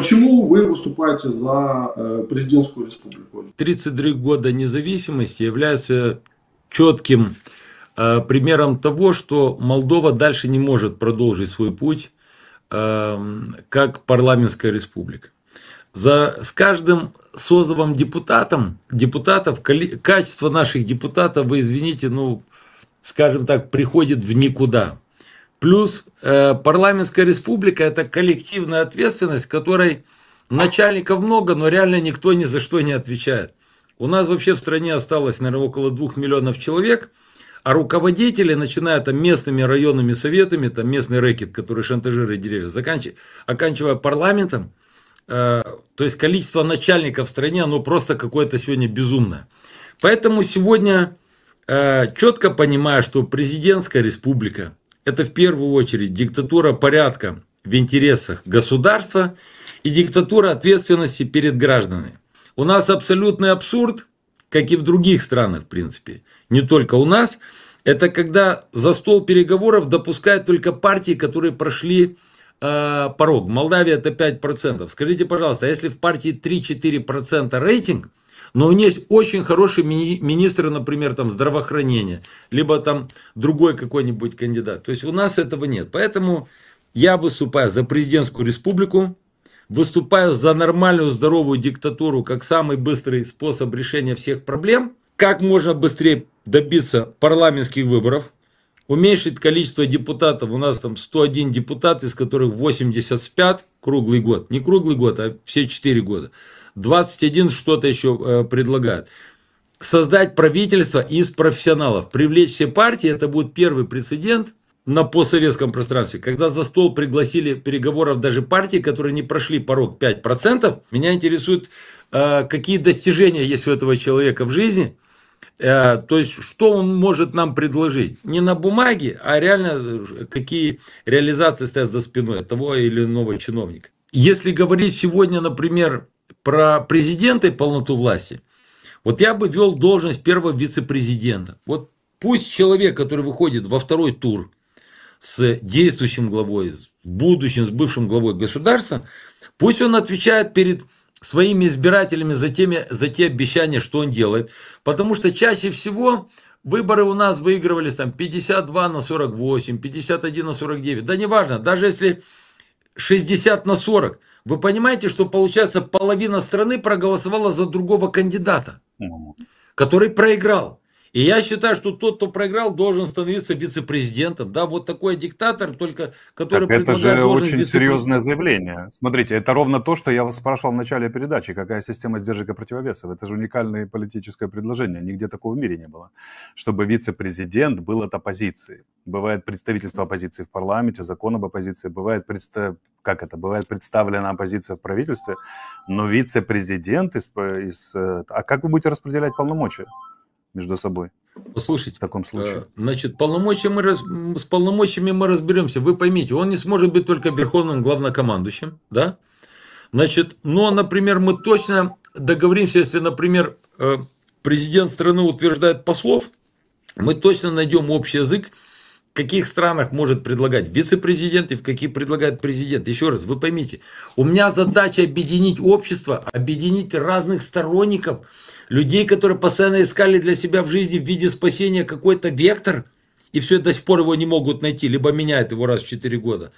Почему вы выступаете за э, президентскую республику? 33 года независимости является четким э, примером того, что Молдова дальше не может продолжить свой путь эм, как парламентская республика. За, с каждым созовым депутатом, депутатов, качество наших депутатов, вы извините, ну, скажем так, приходит в никуда. Плюс э, парламентская республика – это коллективная ответственность, которой начальников много, но реально никто ни за что не отвечает. У нас вообще в стране осталось, наверное, около двух миллионов человек, а руководители, начиная там местными районными советами, там местный рэкет, который шантажирует деревья, заканчивая, оканчивая парламентом, э, то есть количество начальников в стране, оно просто какое-то сегодня безумное. Поэтому сегодня э, четко понимая, что президентская республика – это в первую очередь диктатура порядка в интересах государства и диктатура ответственности перед гражданами. У нас абсолютный абсурд, как и в других странах, в принципе, не только у нас, это когда за стол переговоров допускают только партии, которые прошли э, порог. Молдавия это 5%. Скажите, пожалуйста, а если в партии 3-4% рейтинг – но у нее есть очень хороший мини министры, например, там здравоохранения, либо там другой какой-нибудь кандидат. То есть у нас этого нет. Поэтому я выступаю за президентскую республику, выступаю за нормальную здоровую диктатуру как самый быстрый способ решения всех проблем, как можно быстрее добиться парламентских выборов, уменьшить количество депутатов. У нас там 101 депутат, из которых 85 круглый год. Не круглый год, а все 4 года. 21 что-то еще э, предлагает Создать правительство из профессионалов, привлечь все партии, это будет первый прецедент на постсоветском пространстве, когда за стол пригласили переговоров даже партии, которые не прошли порог 5%, меня интересует, э, какие достижения есть у этого человека в жизни, э, то есть, что он может нам предложить? Не на бумаге, а реально, какие реализации стоят за спиной того или иного чиновника. Если говорить сегодня, например, про президента и полноту власти. Вот я бы вел должность первого вице-президента. Вот пусть человек, который выходит во второй тур с действующим главой, с будущим, с бывшим главой государства, пусть он отвечает перед своими избирателями за, теми, за те обещания, что он делает. Потому что чаще всего выборы у нас выигрывались там 52 на 48, 51 на 49. Да неважно, даже если 60 на 40. Вы понимаете, что получается половина страны проголосовала за другого кандидата, который проиграл. И я считаю, что тот, кто проиграл, должен становиться вице-президентом. Да, вот такой диктатор, только который так Это же очень серьезное заявление. Смотрите, это ровно то, что я вас спрашивал в начале передачи, какая система сдержек и противовесов. Это же уникальное политическое предложение. Нигде такого в мире не было. Чтобы вице-президент был от оппозиции. Бывает представительство оппозиции в парламенте, закон об оппозиции, бывает представ... как это, бывает представлена оппозиция в правительстве, но вице-президент из... Э, из... Э, а как вы будете распределять полномочия? между собой. Послушайте, в таком случае. Э, значит, полномочия мы раз... с полномочиями мы разберемся. Вы поймите, он не сможет быть только верховным главнокомандующим, да? Значит, но, например, мы точно договоримся, если, например, э, президент страны утверждает послов, мы точно найдем общий язык, каких странах может предлагать вице-президент и в каких предлагает президент. Еще раз, вы поймите, у меня задача объединить общество, объединить разных сторонников, людей, которые постоянно искали для себя в жизни в виде спасения какой-то вектор, и все до сих пор его не могут найти, либо меняют его раз в 4 года.